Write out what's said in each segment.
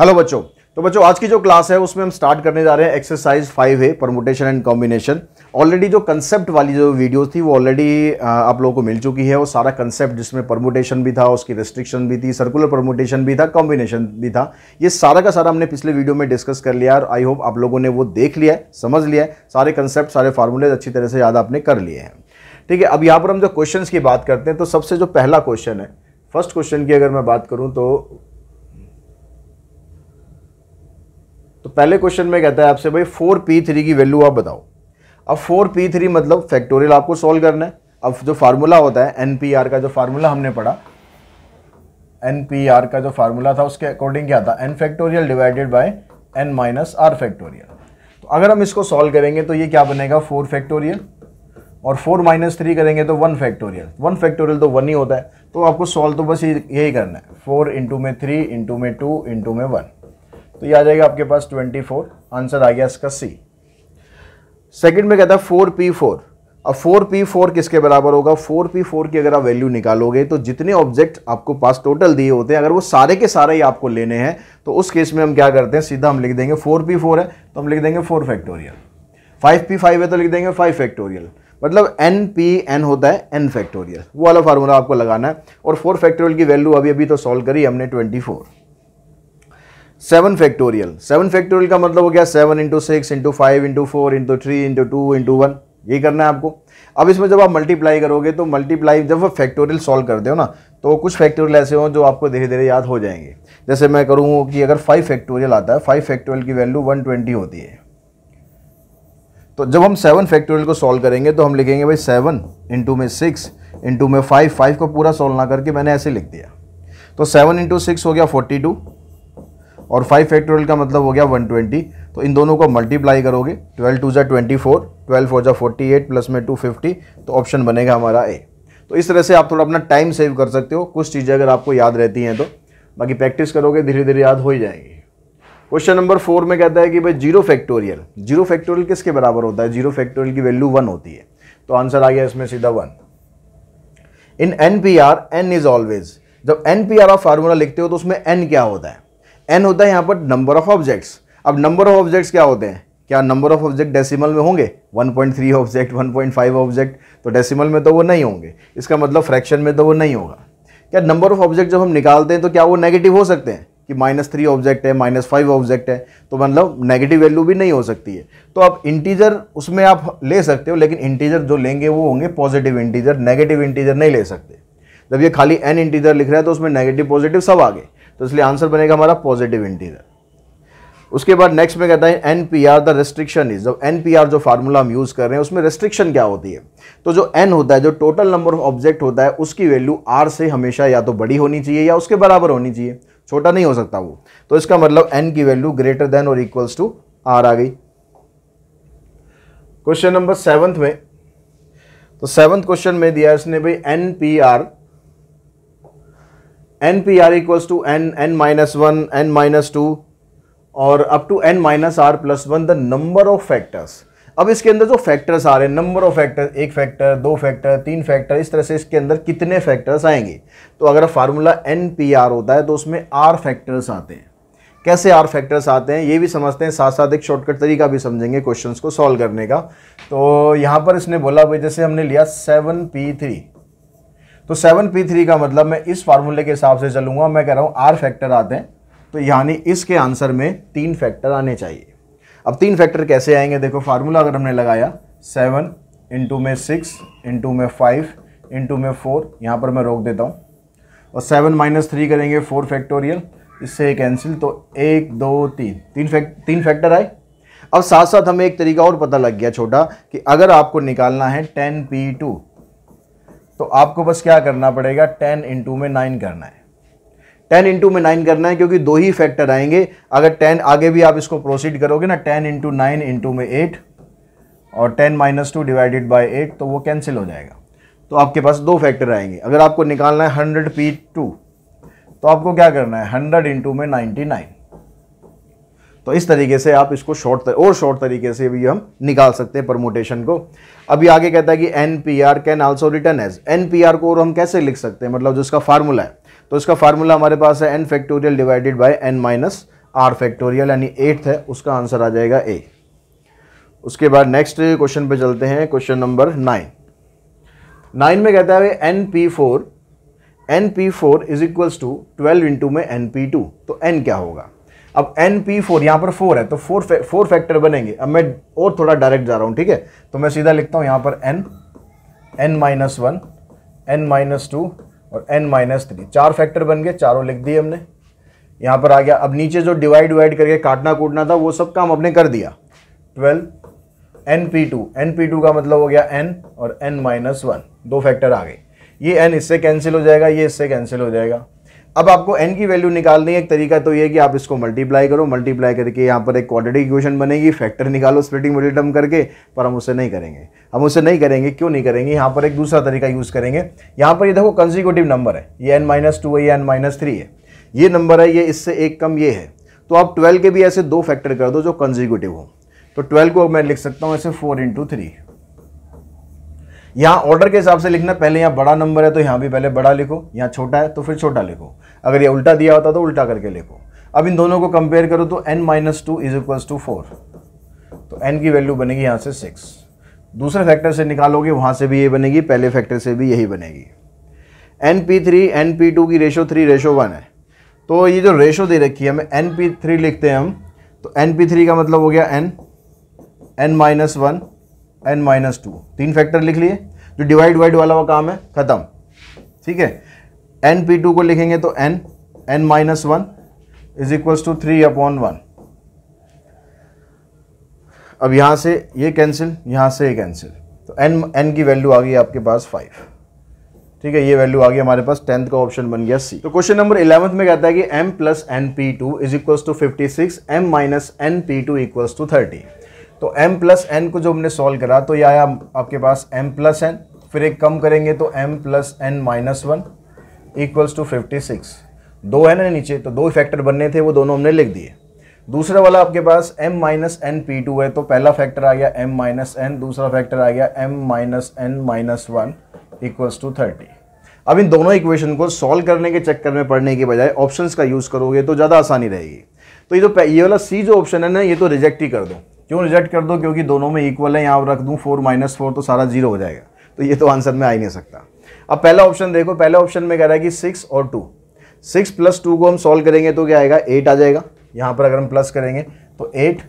hello बच्चों तो बच्चों आज की जो क्लास है उसमें हम स्टार्ट करने जा रहे हैं एक्सरसाइज फाइव है परमोटेशन एंड कॉम्बिनेशन ऑलरेडी जो कंसेप्ट वाली जो वीडियो थी वो ऑलरेडी आप लोगों को मिल चुकी है वो सारा कंसेप्ट जिसमें परमोटेशन भी था उसकी रिस्ट्रिक्शन भी थी सर्कुलर परमोटेशन भी था कॉम्बिनेशन भी था ये सारा का सारा हमने पिछले वीडियो में डिस्कस कर लिया और आई होप आप लोगों ने वो देख लिया है समझ लिया है सारे कंसेप्ट सारे फार्मूलेज अच्छी तरह से याद आपने कर लिए हैं ठीक है अब यहाँ पर हम जो क्वेश्चन की बात करते हैं तो सबसे जो पहला क्वेश्चन है फर्स्ट क्वेश्चन की अगर मैं बात करूँ तो तो पहले क्वेश्चन में कहता है आपसे भाई फोर पी थ्री की वैल्यू आप बताओ अब फोर पी थ्री मतलब फैक्टोरियल आपको सॉल्व करना है अब जो फार्मूला होता है एन पी आर का जो फार्मूला हमने पढ़ा एन पी आर का जो फार्मूला था उसके अकॉर्डिंग क्या था N factorial divided by N minus are factorial तो अगर हम इसको सॉल्व करेंगे तो ये क्या बनेगा फोर फैक्टोरियल और फोर माइनस थ्री करेंगे तो वन फैक्टोरियल वन फैक्टोरियल तो वन ही होता है तो आपको सॉल्व तो बस यही करना है फोर इंटू में थ्री इंटू में टू इंटू में वन तो ये आ जाएगा आपके पास 24 आंसर आ गया इसका सी सेकंड में कहता है 4p4 अब 4p4 किसके बराबर होगा 4p4 की अगर आप वैल्यू निकालोगे तो जितने ऑब्जेक्ट आपको पास टोटल दिए होते हैं अगर वो सारे के सारे ही आपको लेने हैं तो उस केस में हम क्या करते हैं सीधा हम लिख देंगे 4p4 है तो हम लिख देंगे 4 फैक्टोरियल 5p5 है तो लिख देंगे 5 फैक्टोरियल मतलब एन पी एन होता है एन फैक्टोरियल वो वाला फार्मूला आपको लगाना है और फोर फैक्टोरियल की वैल्यू अभी अभी तो सॉल्व करी हमने twenty four seven factorial seven factorial का मतलब हो गया seven into six into five into four into three into two into one ये करना है आपको अब इसमें जब आप मल्टीप्लाई करोगे तो मल्टीप्लाई जब वो फैक्टोरियल सॉल्व करते हो ना तो कुछ फैक्टोरियल ऐसे हों जो आपको धीरे धीरे याद हो जाएंगे जैसे मैं करूँ कि अगर फाइव फैक्टोरियल आता है फाइव फैक्टोरियल की वैल्यू वन ट्वेंटी होती है तो जब हम सेवन फैक्टोरियल को सॉल्व करेंगे तो हम लिखेंगे भाई सेवन इंटू में सिक्स इंटू में फाइव फाइव को पूरा सॉल्व ना करके मैंने ऐसे लिख दिया तो सेवन इंटू सिक्स हो गया फोर्टी टू और फाइव फैक्टोरियल का मतलब हो गया वन ट्वेंटी तो इन दोनों को मल्टीप्लाई करोगे ट्वेल्व टू ज़ा ट्वेंटी फोर ट्वेल्व फोर ज़ा फोर्टी एट प्लस में टू फिफ्टी तो ऑप्शन बनेगा हमारा ए तो इस तरह से आप थोड़ा अपना टाइम सेव कर सकते हो कुछ चीज़ें अगर आपको याद रहती हैं तो बाकी प्रैक्टिस करोगे धीरे धीरे याद हो ही जाएगी क्वेश्चन नंबर फोर में कहता है कि भाई जीरो फैक्टोरियल जीरो फैक्टोरियल किसके बराबर होता है जीरो फैक्टोरियल की वैल्यू वन होती है तो आंसर आ गया इसमें सीधा one in N P R N is always जब एन पी आर आप फार्मूला लिखते हो तो उसमें एन क्या होता है एन होता है यहाँ पर नंबर ऑफ ऑब्जेक्ट्स अब नंबर ऑफ ऑब्जेक्ट्स क्या होते हैं क्या नंबर ऑफ ऑब्जेक्ट डेसिमल में होंगे 1.3 ऑब्जेक्ट 1.5 ऑब्जेक्ट तो डेसिमल में तो वो नहीं होंगे इसका मतलब फ्रैक्शन में तो वो नहीं होगा क्या नंबर ऑफ ऑब्जेक्ट जब हम निकालते हैं तो क्या वो नेगेटिव हो सकते हैं कि माइनस थ्री ऑब्जेक्ट है माइनस फाइव ऑब्जेक्ट है तो मतलब नेगेटिव वैल्यू भी नहीं हो सकती है तो आप इंटीजर उसमें आप ले सकते हो लेकिन इंटीजर जो लेंगे वो होंगे पॉजिटिव इंटीजर नेगेटिव इंटीजर नहीं ले सकते जब ये खाली एन इंटीजर लिख रहा है तो उसमें नेगेटिव पॉजिटिव सब आ गए तो इसलिए आंसर बनेगा हमारा पॉजिटिव इंटीरियर उसके बाद नेक्स्ट में कहता है N P R the restriction is जब एन पी आर जो फार्मूला हम यूज़ कर रहे हैं उसमें रेस्ट्रिक्शन क्या होती है तो जो एन होता है जो टोटल नंबर ऑफ ऑब्जेक्ट होता है उसकी वैल्यू आर से हमेशा या तो बड़ी होनी चाहिए या उसके बराबर होनी चाहिए छोटा नहीं हो सकता वो तो इसका मतलब एन की वैल्यू ग्रेटर देन और इक्वल्स टू आर आ गई क्वेश्चन नंबर सेवंथ में तो सेवंथ क्वेश्चन में दिया इसने भाई N P R N P are equals to N N minus one N minus two और up to N minus R plus one the number of factors अब इसके अंदर जो फैक्टर्स आ रहे हैं नंबर ऑफ फैक्टर एक फैक्टर दो फैक्टर तीन फैक्टर इस तरह से इसके अंदर कितने फैक्टर्स आएंगे तो अगर फार्मूला एन पी आर होता है तो उसमें आर फैक्टर्स आते हैं कैसे आर फैक्टर्स आते हैं ये भी समझते हैं साथ साथ एक शॉर्टकट तरीका भी समझेंगे क्वेश्चंस को सॉल्व करने का तो यहाँ पर इसने बोला भाई जैसे हमने लिया सेवन पी थ्री तो सेवन पी थ्री का मतलब मैं इस फार्मूले के हिसाब से चलूंगा मैं कह रहा हूँ आर फैक्टर आते हैं तो यानी इसके आंसर में तीन फैक्टर आने चाहिए अब तीन फैक्टर कैसे आएंगे देखो फार्मूला अगर हमने लगाया सेवन इंटू में सिक्स इंटू में फाइव इंटू में फोर यहाँ पर मैं रोक देता हूँ और सेवन माइनस थ्री करेंगे फोर फैक्टोरियल इससे कैंसिल तो एक दो तीन तीन फैक्ट तीन फैक्टर आए अब साथ साथ हमें एक तरीका और पता लग गया छोटा कि अगर आपको निकालना है टेन पी टू तो आपको बस क्या करना पड़ेगा टेन इंटू में नाइन करना है टेन इंटू में नाइन करना है क्योंकि दो ही फैक्टर आएंगे अगर टेन आगे भी आप इसको प्रोसीड करोगे ना टेन इंटू नाइन इंटू में एट और ten minus two divided by eight तो वो कैंसिल हो जाएगा तो आपके पास दो फैक्टर आएंगे अगर आपको निकालना है हंड्रेड पी टू तो आपको क्या करना है हंड्रेड इंटू में नाइन्टी नाइन तो इस तरीके से आप इसको शॉर्ट और शॉर्ट तरीके से भी हम निकाल सकते हैं परमोटेशन को अभी आगे कहता है कि N P R can also written as N P R को और हम कैसे लिख सकते हैं मतलब जो इसका फार्मूला है तो इसका फार्मूला हमारे पास है N factorial divided by N minus are factorial यानी एट्थ है उसका आंसर आ जाएगा ए उसके बाद नेक्स्ट क्वेश्चन पे चलते हैं क्वेश्चन नंबर नाइन नाइन में कहता है N P four N P four is equals to twelve into में एन पी टू तो एन क्या होगा अब एन पी फोर यहाँ पर फोर है तो फोर फोर फैक्टर बनेंगे अब मैं और थोड़ा डायरेक्ट जा रहा हूँ ठीक है तो मैं सीधा लिखता हूँ यहाँ पर N N minus one N minus two और एन माइनस थ्री चार फैक्टर बन गए चारों लिख दिए हमने यहाँ पर आ गया अब नीचे जो डिवाइड डिवाइड करके काटना कूटना था वो सब काम हमने कर दिया twelve N P two N P two का मतलब हो गया एन और एन माइनस वन दो फैक्टर आ गए ये एन इससे कैंसिल हो जाएगा ये इससे कैंसिल हो जाएगा अब आपको एन की वैल्यू निकालनी है एक तरीका तो ये कि आप इसको मल्टीप्लाई करो मल्टीप्लाई करके यहाँ पर एक क्वाड्रेटिक इक्वेशन बनेगी फैक्टर निकालो स्प्लिटिंग मिडिल टर्म करके पर हम उसे नहीं करेंगे हम उसे नहीं करेंगे क्यों नहीं करेंगे यहाँ पर एक दूसरा तरीका यूज़ करेंगे यहाँ पर ये देखो कंजिक्यूटिव नंबर है ये एन माइनस टू है ये एन माइनस थ्री है ये नंबर है ये इससे एक कम ये है तो आप ट्वेल्व के भी ऐसे दो फैक्टर कर दो जो कंजिक्यूटिव हो तो ट्वेल्व को मैं लिख सकता हूँ ऐसे फोर इंटू थ्री यहाँ ऑर्डर के हिसाब से लिखना पहले यहाँ बड़ा नंबर है तो यहाँ भी पहले बड़ा लिखो यहाँ छोटा है तो फिर छोटा लिखो अगर ये उल्टा दिया होता तो उल्टा करके लिखो अब इन दोनों को कंपेयर करो तो N minus two is equal to four तो एन की वैल्यू बनेगी यहाँ से सिक्स दूसरे फैक्टर से निकालोगे वहाँ से भी ये बनेगी पहले फैक्टर से भी यही बनेगी N P three N P two की रेशो थ्री रेशो वन है तो ये जो रेशो दे रखी है हमें एन पी थ्री लिखते हैं हम तो एन पी थ्री का मतलब हो गया N N minus one N minus two तीन फैक्टर लिख लिए जो डिवाइड वाइड वाला वो काम है खत्म ठीक है एन पी टू को लिखेंगे तो n N minus one is equal to three upon one अब यहां से ये कैंसिल यहां से ये कैंसिल तो एन एन की वैल्यू आ गई आपके पास फाइव ठीक है ये वैल्यू आ गई हमारे पास टेंथ का ऑप्शन बन गया सी तो क्वेश्चन नंबर इलेवंथ में कहता है कि m plus n P two is equal to fifty six m minus n P two equals to thirty तो m प्लस एन को जो हमने सॉल्व करा तो ये आया आपके पास m प्लस एन फिर एक कम करेंगे तो m plus n minus one equals to fifty six दो है ना नीचे तो दो फैक्टर बनने थे वो दोनों हमने लिख दिए दूसरा वाला आपके पास m minus n P two है तो पहला फैक्टर आ गया m माइनस एन दूसरा फैक्टर आ गया m minus n minus one equals to thirty अब इन दोनों इक्वेशन को सॉल्व करने के चक्कर में पढ़ने के बजाय ऑप्शंस का यूज़ करोगे तो ज़्यादा आसानी रहेगी तो ये जो ये वाला सी जो ऑप्शन है ना ये तो रिजेक्ट ही कर दो क्यों रिजेक्ट कर दो क्योंकि दोनों में इक्वल है यहाँ रख दूँ फोर माइनस फोर तो सारा जीरो हो जाएगा तो ये तो आंसर में आ ही नहीं सकता अब पहला ऑप्शन देखो पहले ऑप्शन में कह रहा है कि सिक्स और टू सिक्स प्लस टू को हम सॉल्व करेंगे तो क्या आएगा एट आ जाएगा यहाँ पर अगर हम प्लस करेंगे तो एट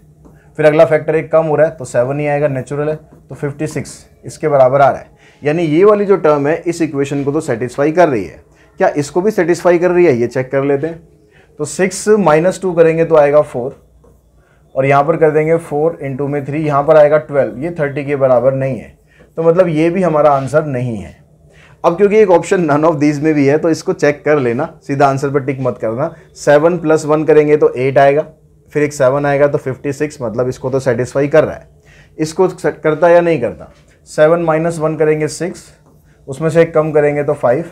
फिर अगला फैक्टर एक कम हो रहा है तो सेवन ही आएगा नेचुरल है तो फिफ्टी सिक्स इसके बराबर आ रहा है यानी ये वाली जो टर्म है इस इक्वेशन को तो सेटिस्फाई कर रही है क्या इसको भी सेटिस्फाई कर रही है ये चेक कर लेते हैं तो सिक्स माइनस टू करेंगे तो आएगा फोर और यहाँ पर कर देंगे फोर इंटू में थ्री यहाँ पर आएगा ट्वेल्व ये थर्टी के बराबर नहीं है तो मतलब ये भी हमारा आंसर नहीं है अब क्योंकि एक ऑप्शन नन ऑफ दीज में भी है तो इसको चेक कर लेना सीधा आंसर पर टिक मत करना सेवन प्लस वन करेंगे तो एट आएगा फिर एक सेवन आएगा तो फिफ्टी सिक्स मतलब इसको तो सेटिस्फाई कर रहा है इसको करता या नहीं करता सेवन माइनस वन करेंगे सिक्स उसमें से एक कम करेंगे तो फाइव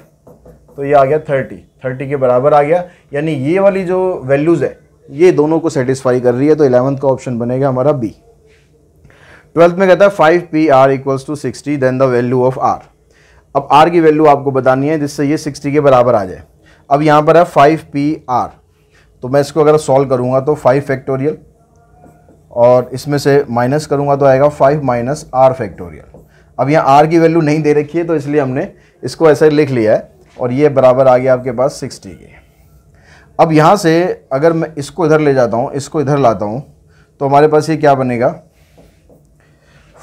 तो ये आ गया थर्टी थर्टी के बराबर आ गया यानी ये वाली जो वैल्यूज़ है ये दोनों को सेटिस्फाई कर रही है तो इलेवंथ का ऑप्शन बनेगा हमारा बी ट्वेल्थ में कहता है five P are equals to sixty then the value of r अब आर की वैल्यू आपको बतानी है जिससे ये सिक्सटी के बराबर आ जाए अब यहाँ पर है फाइव पी आर तो मैं इसको अगर सॉल्व करूँगा तो फाइव फैक्टोरियल और इसमें से माइनस करूँगा तो आएगा फाइव माइनस आर फैक्टोरियल अब यहाँ आर की वैल्यू नहीं दे रखी है तो इसलिए हमने इसको ऐसे लिख लिया है और ये बराबर आ गया आपके पास सिक्सटी के अब यहाँ से अगर मैं इसको इधर ले जाता हूँ इसको इधर लाता हूँ तो हमारे पास ये क्या बनेगा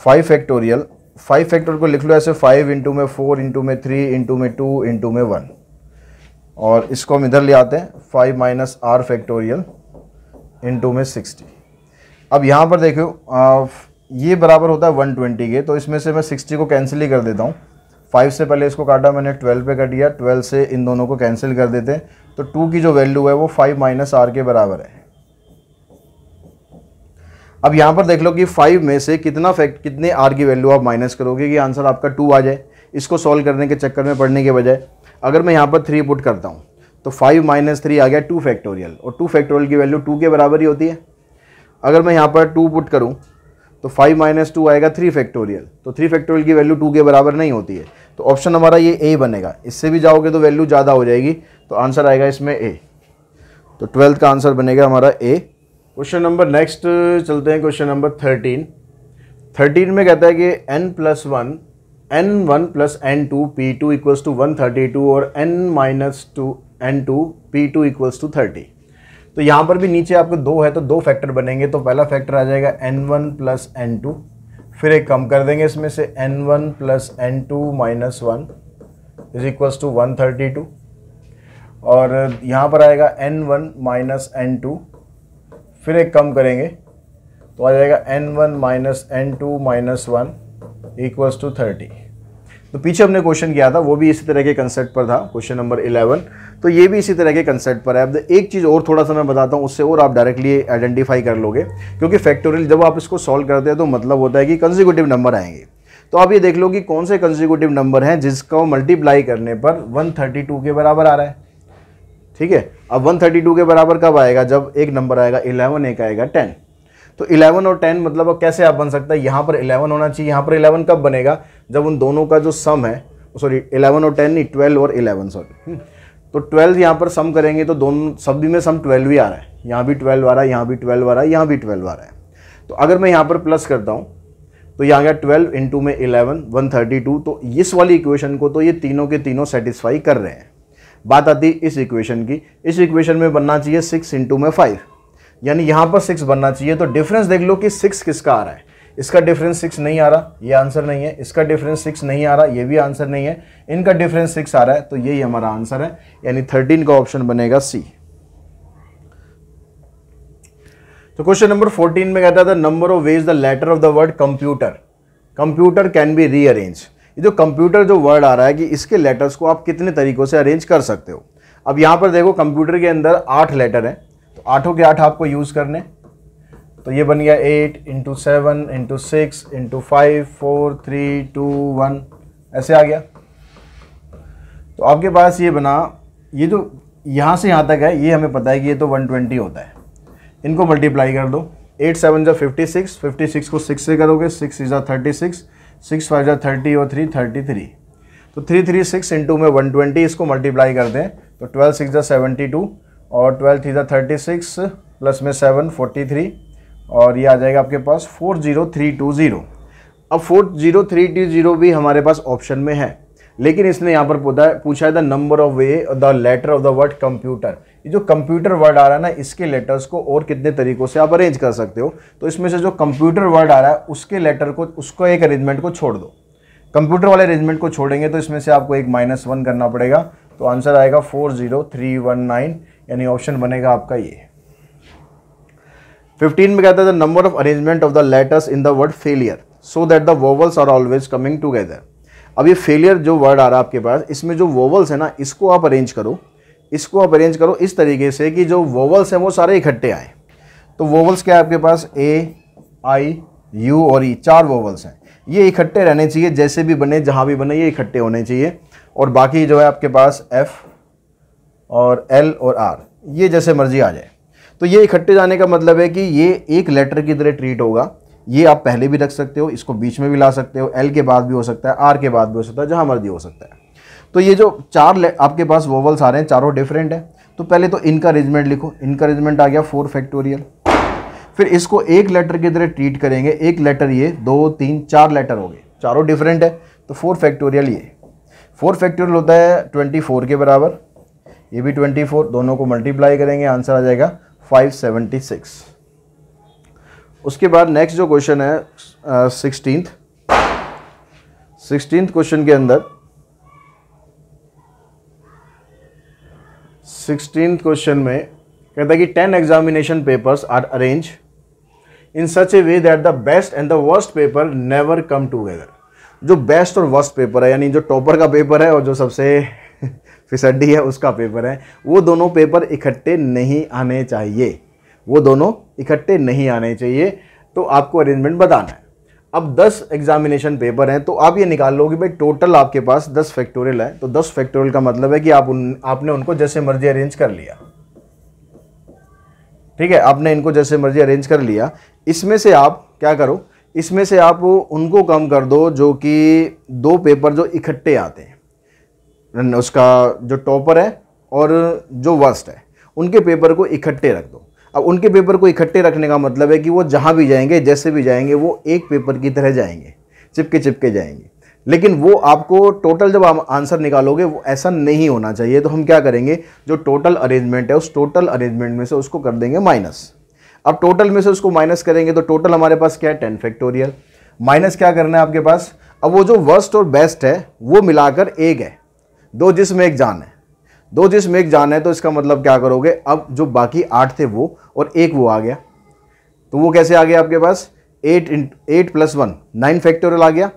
फाइव फैक्टोरियल फाइव फैक्टर को लिख लो ऐसे फाइव इंटू में फोर इंटू में थ्री इंटू में टू इंटू में वन और इसको हम इधर ले आते हैं five minus are factorial into में सिक्सटी अब यहाँ पर देखो ये बराबर होता है वन ट्वेंटी के तो इसमें से मैं सिक्सटी को कैंसिल ही कर देता हूँ फाइव से पहले इसको काटा मैंने ट्वेल्व पे कट दिया ट्वेल्व से इन दोनों को कैंसिल कर देते हैं तो टू की जो वैल्यू है वो फाइव माइनस आर के बराबर है अब यहाँ पर देख लो कि फाइव में से कितना फैक्ट कितने आर की वैल्यू आप माइनस करोगे कि आंसर आपका टू आ जाए इसको सॉल्व करने के चक्कर में पढ़ने के बजाय अगर मैं यहाँ पर थ्री पुट करता हूँ तो फाइव माइनस थ्री आ गया टू फैक्टोरियल और टू फैक्टोरियल की वैल्यू टू के बराबर ही होती है अगर मैं यहाँ पर टू पुट करूँ तो फाइव माइनस टू आएगा थ्री फैक्टोरियल तो थ्री फैक्टोरियल की वैल्यू टू के बराबर नहीं होती है तो ऑप्शन हमारा ये ए बनेगा इससे भी जाओगे तो वैल्यू ज़्यादा हो जाएगी तो आंसर आएगा इसमें ए तो ट्वेल्थ का आंसर बनेगा हमारा ए क्वेश्चन नंबर नेक्स्ट चलते हैं क्वेश्चन नंबर थर्टीन थर्टीन में कहता है कि n plus one n one plus n two P two equals to one thirty two और N minus two n two P two equals to thirty तो यहाँ पर भी नीचे आपको दो है तो दो फैक्टर बनेंगे तो पहला फैक्टर आ जाएगा n one plus n two फिर एक कम कर देंगे इसमें से n one plus n two minus one is equals to one thirty two और यहाँ पर आएगा n one minus n two फिर एक कम करेंगे तो आ जाएगा n one minus n two minus one equals to thirty तो पीछे हमने क्वेश्चन किया था वो भी इसी तरह के कंसेप्ट पर था क्वेश्चन नंबर इलेवन तो ये भी इसी तरह के कंसेप्ट पर है अब एक चीज़ और थोड़ा सा मैं बताता हूँ उससे और आप डायरेक्टली आइडेंटिफाई कर लोगे क्योंकि फैक्टोरियल जब आप इसको सॉल्व करते हैं तो मतलब होता है कि कंजिक्यूटिव नंबर आएंगे तो आप ये देख लो कि कौन से कंजिक्यूटिव नंबर हैं जिसको मल्टीप्लाई करने पर वन के बराबर आ रहा है ठीक है अब वन के बराबर कब आएगा जब एक नंबर आएगा इलेवन एक आएगा टेन तो 11 और 10 मतलब कैसे आप बन सकता है यहाँ पर 11 होना चाहिए यहाँ पर 11 कब बनेगा जब उन दोनों का जो सम है सॉरी 11 और 10 नहीं 12 और 11 सॉरी तो 12 यहाँ पर सम करेंगे तो दोनों सभी में सम 12 ही आ रहा है यहाँ भी 12 आ रहा है यहाँ भी 12 आ रहा है यहाँ भी 12 आ रहा है तो अगर मैं यहाँ पर प्लस करता हूँ तो यहाँ गया ट्वेल्व इंटू में थर्टी टू तो इस वाली इक्वेशन को तो ये तीनों के तीनों सेटिस्फाई कर रहे हैं बात आती है इस इक्वेशन की इस इक्वेशन में बनना चाहिए सिक्स इंटू में फाइव यानी यहाँ पर सिक्स बनना चाहिए तो डिफरेंस देख लो कि सिक्स किसका आ रहा है इसका डिफरेंस सिक्स नहीं आ रहा ये आंसर नहीं है इसका डिफरेंस सिक्स नहीं आ रहा ये भी आंसर नहीं है इनका डिफरेंस सिक्स आ रहा है तो यही हमारा आंसर है यानी थर्टीन का ऑप्शन बनेगा सी तो क्वेश्चन नंबर फोर्टीन में कहता था number of ways the letter of the word computer computer can be rearrange ये जो कंप्यूटर जो वर्ड आ रहा है कि इसके लेटर्स को आप कितने तरीकों से अरेंज कर सकते हो अब यहाँ पर देखो कंप्यूटर के अंदर आठ लेटर हैं आठों के आठ आपको यूज़ करने तो ये बन गया eight into seven into six into five four three two one ऐसे आ गया तो आपके पास ये बना ये जो तो यहाँ से यहाँ तक है ये हमें पता है कि ये तो वन ट्वेंटी होता है इनको मल्टीप्लाई कर दो एट सेवन जो फिफ्टी सिक्स फिफ्टी सिक्स को सिक्स से करोगे सिक्स इज़ा थर्टी सिक्स सिक्स फाइव जो थर्टी और थ्री थर्टी थ्री तो थ्री थ्री सिक्स इंटू में वन ट्वेंटी इसको मल्टीप्लाई कर दें तो ट्वेल्व सिक्स जो सेवेंटी टू और ट्वेल्व थी थर्टी सिक्स प्लस में सेवन फोर्टी थ्री और ये आ जाएगा आपके पास four zero three two zero अब four zero three two zero भी हमारे पास ऑप्शन में है लेकिन इसने यहाँ पर पूछा है the number of way the letter of the word computer ये जो कंप्यूटर वर्ड आ रहा है ना इसके लेटर्स को और कितने तरीकों से आप अरेंज कर सकते हो तो इसमें से जो कंप्यूटर वर्ड आ रहा है उसके लेटर को उसको एक अरेंजमेंट को छोड़ दो कंप्यूटर वाले अरेंजमेंट को छोड़ेंगे तो इसमें से आपको एक माइनस वन करना पड़ेगा तो आंसर आएगा four zero three one nine यानी ऑप्शन बनेगा आपका ये 15 में कहता है the number of arrangement of the letters in the word failure so that the vowels are always coming together अब ये फेलियर जो वर्ड आ रहा है आपके पास इसमें जो वोवल्स है ना इसको आप अरेंज करो इसको आप अरेंज करो इस तरीके से कि जो वोवल्स हैं वो सारे इकट्ठे आए तो वोवल्स क्या है आपके पास ए आई यू और ई e, चार वोवल्स हैं ये इकट्ठे रहने चाहिए जैसे भी बने जहाँ भी बने ये इकट्ठे होने चाहिए और बाकी जो है आपके पास एफ़ और एल और आर ये जैसे मर्जी आ जाए तो ये इकट्ठे जाने का मतलब है कि ये एक लेटर की तरह ट्रीट होगा ये आप पहले भी रख सकते हो इसको बीच में भी ला सकते हो एल के बाद भी हो सकता है आर के बाद भी हो सकता है जहाँ मर्जी हो सकता है तो ये जो चार आपके पास वोवल्स आ रहे हैं चारों डिफरेंट है तो पहले तो इनका अरेंजमेंट लिखो इनका अरेंजमेंट आ गया फोर फैक्टोरियल फिर इसको एक लेटर की तरह ट्रीट करेंगे एक लेटर ये दो तीन चार लेटर हो गए चारों डिफरेंट है तो फोर फैक्टोरियल ये फोर फैक्टोरियल होता है ट्वेंटी फोर के बराबर ये भी 24 दोनों को मल्टीप्लाई करेंगे आंसर आ जाएगा 576 उसके बाद नेक्स्ट जो क्वेश्चन है सिक्सटीन सिक्सटीन क्वेश्चन के अंदर सिक्सटीन क्वेश्चन में कहता है कि ten examination papers are arrange in such a way that the best and the worst paper never come together जो बेस्ट और वर्स्ट पेपर है यानी जो टॉपर का पेपर है और जो सबसे फिसड्डी है उसका पेपर है वो दोनों पेपर इकट्ठे नहीं आने चाहिए वो दोनों इकट्ठे नहीं आने चाहिए तो आपको अरेंजमेंट बताना है अब 10 एग्जामिनेशन पेपर हैं तो आप ये निकाल लो कि भाई टोटल आपके पास 10 फैक्टोरियल है तो 10 फैक्टोरियल का मतलब है कि आप उन आपने उनको जैसे मर्जी अरेंज कर लिया ठीक है आपने इनको जैसे मर्जी अरेंज कर लिया इसमें से आप क्या करो इसमें से आप उनको कम कर दो जो कि दो पेपर जो इकट्ठे आते हैं उसका जो टॉपर है और जो वर्स्ट है उनके पेपर को इकट्ठे रख दो अब उनके पेपर को इकट्ठे रखने का मतलब है कि वो जहाँ भी जाएंगे जैसे भी जाएंगे वो एक पेपर की तरह जाएंगे चिपके चिपके जाएंगे लेकिन वो आपको टोटल जब आप आंसर निकालोगे वो ऐसा नहीं होना चाहिए तो हम क्या करेंगे जो टोटल अरेंजमेंट है उस टोटल अरेंजमेंट में से उसको कर देंगे माइनस अब टोटल में से उसको माइनस करेंगे तो टोटल हमारे पास क्या है टेन फैक्टोरियल माइनस क्या करना है आपके पास अब वो जो वर्स्ट और बेस्ट है वो मिलाकर एक है दो जिसमें एक जान है दो जिसमें एक जान है तो इसका मतलब क्या करोगे अब जो बाकी आठ थे वो और एक वो आ गया तो वो कैसे आ गया आपके पास eight into eight plus one nine factorial आ गया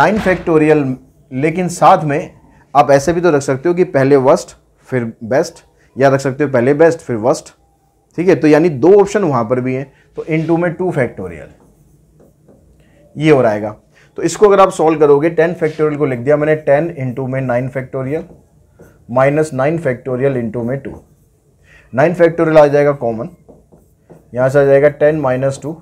नाइन फैक्टोरियल लेकिन साथ में आप ऐसे भी तो रख सकते हो कि पहले वर्स्ट फिर बेस्ट या रख सकते हो पहले बेस्ट फिर वर्स्ट ठीक है तो यानी दो ऑप्शन वहां पर भी हैं तो इन टू में टू फैक्टोरियल ये हो आएगा तो इसको अगर आप सॉल्व करोगे टेन फैक्टोरियल को लिख दिया मैंने टेन इंटू में nine factorial minus nine factorial into में टू नाइन फैक्टोरियल आ जाएगा कॉमन यहाँ से आ जाएगा टेन माइनस टू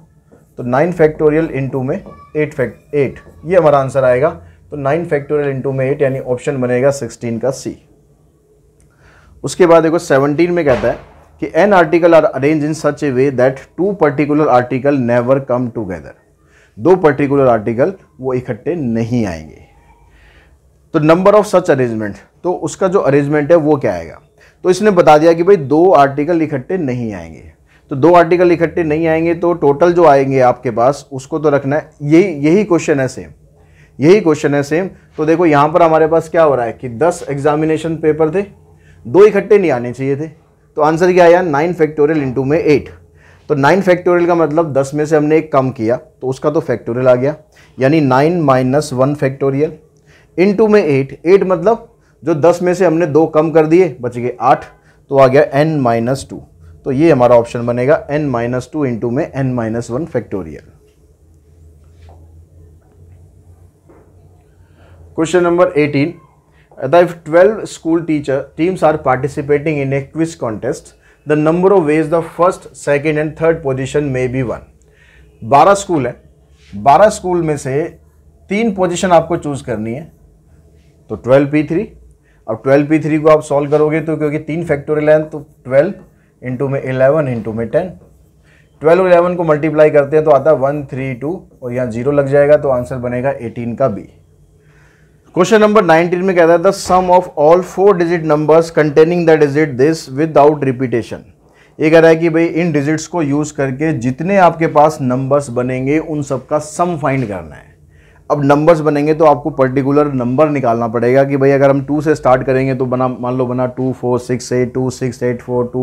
तो नाइन फैक्टोरियल इंटू में एट फैक्ट एट ये हमारा आंसर आएगा तो नाइन फैक्टोरियल इंटू में एट यानी ऑप्शन बनेगा सिक्सटीन का सी उसके बाद देखो सेवनटीन में कहता है कि n article are arrange in such a way that two particular article never come together दो पर्टिकुलर आर्टिकल वो इकट्ठे नहीं आएंगे तो नंबर ऑफ सच अरेंजमेंट तो उसका जो अरेंजमेंट है वो क्या आएगा तो इसने बता दिया कि भाई दो आर्टिकल इकट्ठे नहीं आएंगे तो दो आर्टिकल इकट्ठे नहीं आएंगे तो टोटल जो आएंगे आपके पास उसको तो रखना है यही यही क्वेश्चन है सेम यही क्वेश्चन है सेम तो देखो यहाँ पर हमारे पास क्या हो रहा है कि दस एग्जामिनेशन पेपर थे दो इकट्ठे नहीं आने चाहिए थे तो आंसर क्या आया नाइन फैक्टोरियल इंटू में एट तो नाइन फैक्टोरियल का मतलब दस में से हमने एक कम किया तो उसका तो फैक्टोरियल आ गया यानी nine minus one factorial into में एट एट मतलब जो दस में से हमने दो कम कर दिए बच गए आठ तो आ गया एन माइनस टू तो ये हमारा ऑप्शन बनेगा n minus two into में n minus one factorial question number eighteen the if twelve school teacher teams are participating in a quiz contest the number of ways the first second and third position में be won बारह school है बारह school में से तीन position आपको choose करनी है तो ट्वेल्व पी थ्री अब ट्वेल्व पी थ्री को आप सॉल्व करोगे तो क्योंकि तीन फैक्टोरियल हैं तो ट्वेल्व इंटू में इलेवन इंटू में टेन ट्वेल्व और इलेवन को मल्टीप्लाई करते हैं तो आता है वन थ्री टू और यहाँ जीरो लग जाएगा तो आंसर बनेगा एटीन का बी क्वेश्चन नंबर 19 में कहता है the sum of all four digit numbers containing the digit this without repetition ये कह रहा है कि भाई इन डिजिट्स को यूज़ करके जितने आपके पास नंबर्स बनेंगे उन सब का सम फाइंड करना है अब नंबर्स बनेंगे तो आपको पर्टिकुलर नंबर निकालना पड़ेगा कि भाई अगर हम टू से स्टार्ट करेंगे तो बना मान लो बना two four six eight two six eight four two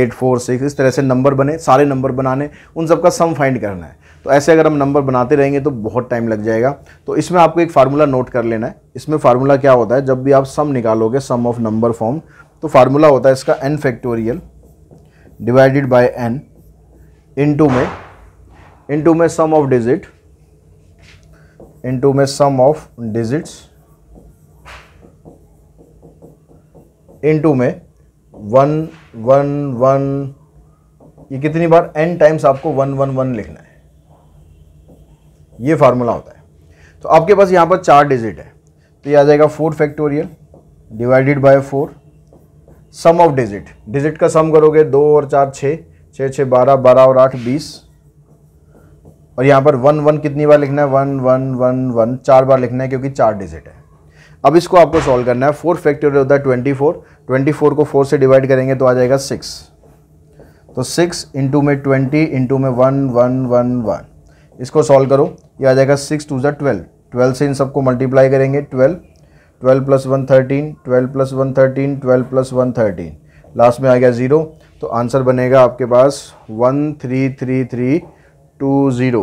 eight four six इस तरह से नंबर बने सारे नंबर बनाने उन सबका सम फाइंड करना है तो ऐसे अगर हम नंबर बनाते रहेंगे तो बहुत टाइम लग जाएगा तो इसमें आपको एक फार्मूला नोट कर लेना है इसमें फार्मूला क्या होता है जब भी आप सम निकालोगे सम ऑफ नंबर फॉर्म तो फार्मूला होता है इसका n factorial divided by n into में इनटू में सम ऑफ डिजिट इंटू में सम ऑफ डिजिट्स इंटू में वन वन वन ये कितनी बार एन टाइम्स आपको वन वन वन लिखना है ये फार्मूला होता है तो आपके पास यहां पर चार डिजिट है तो ये आ जाएगा four factorial divided by four sum of digit digit का सम करोगे दो और चार छः छः छः बारह बारह और आठ बीस और यहाँ पर वन वन कितनी बार लिखना है वन वन वन वन चार बार लिखना है क्योंकि चार डिजिट है अब इसको आपको सॉल्व करना है फोर फैक्टोरियल होता है ट्वेंटी फोर ट्वेंटी फोर को फोर से डिवाइड करेंगे तो आ जाएगा सिक्स तो सिक्स इंटू में ट्वेंटी इंटू में वन वन वन वन इसको सॉल्व करो ये आ जाएगा सिक्स टू जै ट्वेल्व ट्वेल्व से इन सबको मल्टीप्लाई करेंगे twelve twelve plus one thirteen twelve plus one thirteen twelve plus one thirteen last में आ गया ज़ीरो तो आंसर बनेगा आपके पास one three three three two zero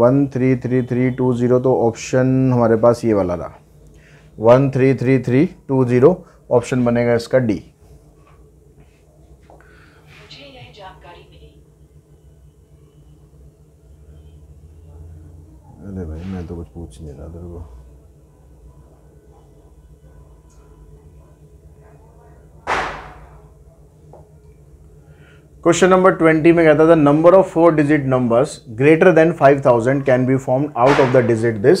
one three three three two zero तो ऑप्शन हमारे पास ये वाला रहा one three three three two zero option बनेगा इसका डी अरे भाई मैं तो कुछ पूछ नहीं रहा तेरे को क्वेश्चन नंबर ट्वेंटी में कहता था number of four digit numbers greater than five thousand can be form out of the digit this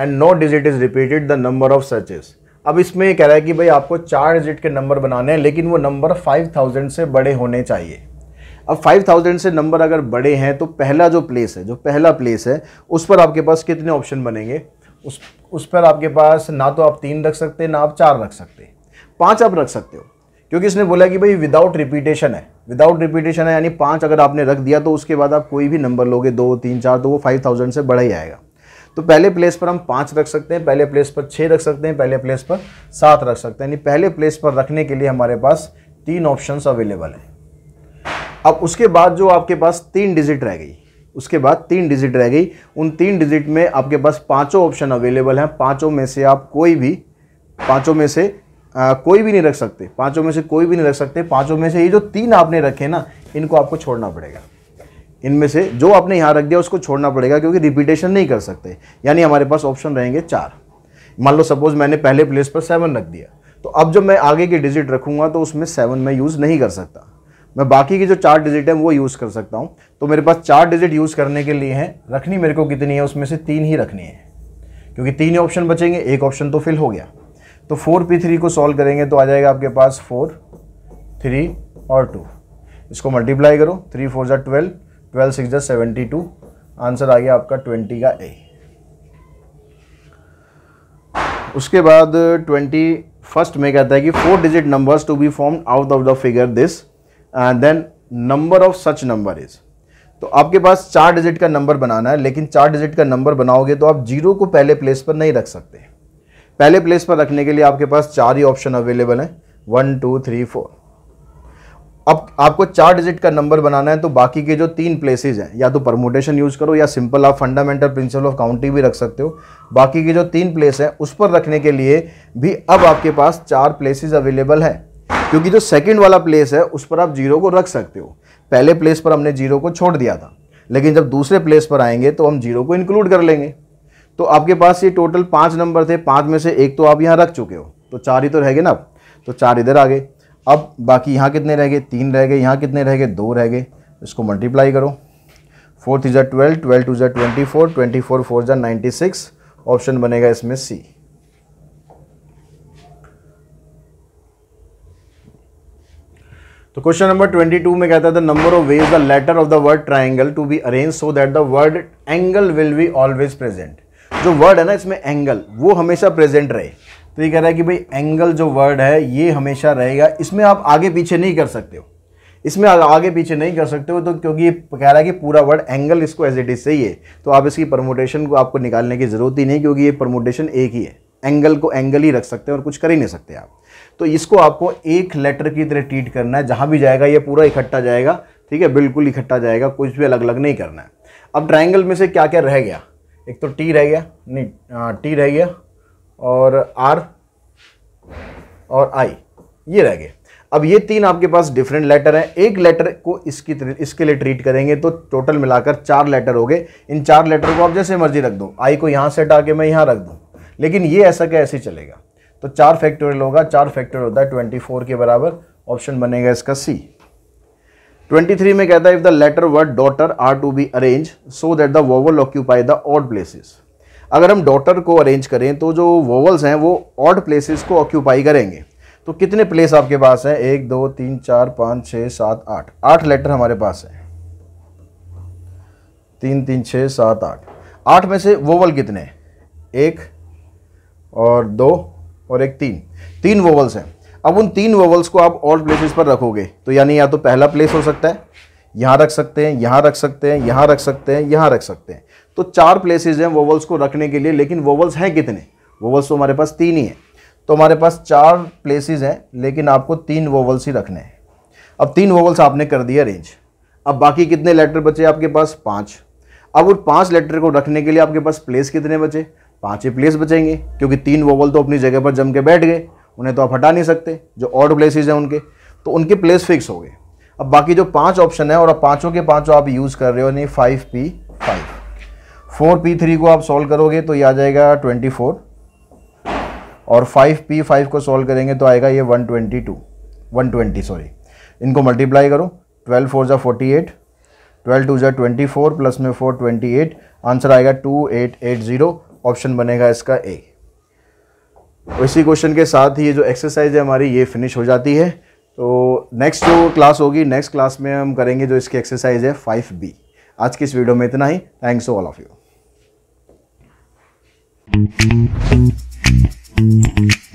and no digit is repeated the number of such is अब इसमें ये कह रहा है कि भाई आपको चार डिजिट के नंबर बनाने हैं लेकिन वो नंबर फाइव थाउजेंड से बड़े होने चाहिए अब 5000 से नंबर अगर बड़े हैं तो पहला जो प्लेस है जो पहला प्लेस है उस पर आपके पास कितने ऑप्शन बनेंगे उस उस पर आपके पास ना तो आप तीन रख सकते ना आप चार रख सकते पाँच आप रख सकते हो क्योंकि इसने बोला कि भाई विदाउट रिपीटेशन है विदाउट रिपीटेशन है यानी पाँच अगर आपने रख दिया तो उसके बाद आप कोई भी नंबर लोगे दो तीन चार तो वो फाइव थाउजेंड से बढ़ा ही आएगा तो पहले प्लेस पर हम पाँच रख सकते हैं पहले प्लेस पर छः रख सकते हैं पहले प्लेस पर सात रख सकते हैं यानी पहले प्लेस पर रखने के लिए हमारे पास तीन ऑप्शन अवेलेबल हैं अब उसके बाद जो आपके पास तीन डिजिट रह गई उसके बाद तीन डिजिट रह गई उन तीन डिजिट में आपके पास पाँचों ऑप्शन अवेलेबल हैं पाँचों में से आप कोई भी पाँचों में से आ, कोई भी नहीं रख सकते पाँचों में से कोई भी नहीं रख सकते पाँचों में से ये जो तीन आपने रखे ना इनको आपको छोड़ना पड़ेगा इनमें से जो आपने यहाँ रख दिया उसको छोड़ना पड़ेगा क्योंकि रिपीटेशन नहीं कर सकते यानी हमारे पास ऑप्शन रहेंगे चार मान लो सपोज मैंने पहले प्लेस पर सेवन रख दिया तो अब जब मैं आगे की डिजिट रखूँगा तो उसमें सेवन मैं यूज़ नहीं कर सकता मैं बाकी की जो चार डिजिट है वो यूज़ कर सकता हूँ तो मेरे पास चार डिजिट यूज़ करने के लिए हैं रखनी मेरे को कितनी है उसमें से तीन ही रखनी है क्योंकि तीन ही ऑप्शन बचेंगे एक ऑप्शन तो फिल हो गया तो फोर पी थ्री को सॉल्व करेंगे तो आ जाएगा आपके पास फोर थ्री और टू इसको मल्टीप्लाई करो थ्री फोर जै ट्वेल्व ट्वेल्व सिक्स जै सेवेंटी टू आंसर आ गया आपका ट्वेंटी का ए उसके बाद ट्वेंटी फर्स्ट में कहता है कि four digit numbers to be form out of the figure this and then number of such number is तो आपके पास चार डिजिट का नंबर बनाना है लेकिन चार डिजिट का नंबर बनाओगे तो आप जीरो को पहले प्लेस पर नहीं रख सकते पहले प्लेस पर रखने के लिए आपके पास चार ही ऑप्शन अवेलेबल हैं वन टू थ्री फोर अब आपको चार डिजिट का नंबर बनाना है तो बाकी के जो तीन प्लेसेज हैं या तो परमोटेशन यूज़ करो या सिंपल आप फंडामेंटल प्रिंसिपल ऑफ काउंटिंग भी रख सकते हो बाकी के जो तीन प्लेस हैं उस पर रखने के लिए भी अब आपके पास चार प्लेसेज अवेलेबल है क्योंकि जो सेकंड वाला प्लेस है उस पर आप जीरो को रख सकते हो पहले प्लेस पर हमने जीरो को छोड़ दिया था लेकिन जब दूसरे प्लेस पर आएंगे तो हम जीरो को इंक्लूड कर लेंगे तो आपके पास ये टोटल पाँच नंबर थे पाँच में से एक तो आप यहाँ रख चुके हो तो चार ही तो रह गए ना तो चार इधर आ गए अब बाकी यहाँ कितने रह गए तीन रह गए यहाँ कितने रह गए दो रह गए इसको मल्टीप्लाई करो फोर इजर ज़ा ट्वेल्व ट्वेल्व टू ज़ा twenty four twenty four four ज़ा नाइन्टी सिक्स ऑप्शन बनेगा इसमें सी तो क्वेश्चन नंबर ट्वेंटी टू में कहता है the number of ways the letter of the word triangle to be arrange so that the word angle will be always present जो word है ना इसमें एंगल वो हमेशा प्रेजेंट रहे तो ये कह रहा है कि भाई एंगल जो वर्ड है ये हमेशा रहेगा इसमें आप आगे पीछे नहीं कर सकते हो इसमें आगे पीछे नहीं कर सकते हो तो क्योंकि ये कह रहा है कि पूरा वर्ड एंगल इसको एज इट इज सही है तो आप इसकी प्रमोटेशन को आपको निकालने की ज़रूरत ही नहीं क्योंकि ये प्रमोटेशन एक ही है एंगल को एंगल ही रख सकते हैं और कुछ कर ही नहीं सकते आप तो इसको आपको एक लेटर की तरह ट्रीट करना है जहाँ भी जाएगा ये पूरा इकट्ठा जाएगा ठीक है बिल्कुल इकट्ठा जाएगा कुछ भी अलग अलग नहीं करना है अब ट्राइंगल में से क्या क्या रह गया एक तो टी रह गया नहीं टी रह गया और आर और आई ये रह गए अब ये तीन आपके पास डिफरेंट लेटर हैं एक लेटर को इसकी इसके लिए ट्रीट करेंगे तो टोटल मिलाकर चार लेटर हो गए इन चार लेटर को आप जैसे मर्जी रख दो आई को यहाँ से हटा के मैं यहाँ रख दूँ लेकिन ये ऐसा क्या ऐसे चलेगा तो चार फैक्टोरियल होगा चार फैक्टोरियल होता है ट्वेंटी फोर के बराबर ऑप्शन बनेगा इसका सी 23 में कहता है if the letter word daughter are to be arrange so that the vowel occupy the odd places अगर हम डॉटर को अरेंज करें तो जो वोवल्स हैं वो ऑड प्लेसेस को ऑक्यूपाई करेंगे तो कितने प्लेस आपके पास हैं एक दो तीन चार पाँच छः सात आठ आठ लेटर हमारे पास हैं तीन तीन छः सात आठ आठ में से वोवल कितने हैं एक और दो और एक तीन तीन वोवल्स हैं अब उन तीन वोवल्स को आप ऑल प्लेसेस पर रखोगे तो यानी या तो पहला प्लेस हो सकता है यहाँ रख सकते हैं यहाँ रख सकते हैं यहाँ रख सकते हैं यहाँ रख सकते हैं तो चार प्लेसेज हैं वोवल्स को रखने के लिए लेकिन वोवल्स हैं कितने वोवल्स तो हमारे पास तीन ही हैं तो हमारे पास चार प्लेसेज हैं लेकिन आपको तीन वोवल्स ही रखने हैं अब तीन वोवल्स आपने कर दिया अरेंज अब बाकी कितने लेटर बचे आपके पास पाँच अब उन पाँच लेटर को रखने के लिए आपके पास प्लेस कितने बचे पाँच ही प्लेस बचेंगे क्योंकि तीन वोवल तो अपनी जगह पर जम के बैठ गए उन्हें तो आप हटा नहीं सकते जो ऑड प्लेसेज हैं उनके तो उनके प्लेस फिक्स हो गए अब बाकी जो पांच ऑप्शन है और अब पांचों के पांचों आप यूज़ कर रहे हो यानी five P five four P three को आप सॉल्व करोगे तो ये आ जाएगा ट्वेंटी फोर और फाइव पी फाइव को सॉल्व करेंगे तो आएगा ये one twenty two one twenty sorry इनको मल्टीप्लाई करो ट्वेल्व फोर ज़ा फोर्टी एट ट्वेल्व टू ज़ा ट्वेंटी फोर प्लस में फोर ट्वेंटी एट आंसर आएगा two eight eight zero option बनेगा इसका ए इसी क्वेश्चन के साथ ही ये जो एक्सरसाइज है हमारी ये फिनिश हो जाती है तो नेक्स्ट जो क्लास होगी नेक्स्ट क्लास में हम करेंगे जो इसकी एक्सरसाइज है फाइव बी आज की इस वीडियो में इतना ही थैंक्स ऑल ऑफ यू